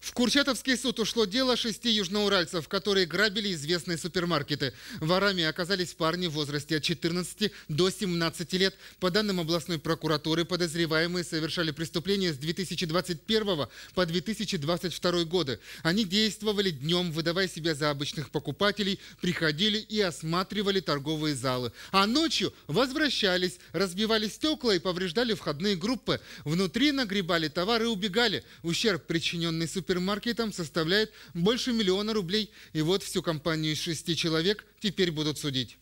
В Курчатовский суд ушло дело шести южноуральцев, которые грабили известные супермаркеты. Ворами оказались парни в возрасте от 14 до 17 лет. По данным областной прокуратуры, подозреваемые совершали преступления с 2021 по 2022 годы. Они действовали днем, выдавая себя за обычных покупателей, приходили и осматривали торговые залы. А ночью возвращались, разбивали стекла и повреждали входные группы. Внутри нагребали товары и убегали. Ущерб, причиненный супермаркетом, супермаркетам составляет больше миллиона рублей. И вот всю компанию из шести человек теперь будут судить.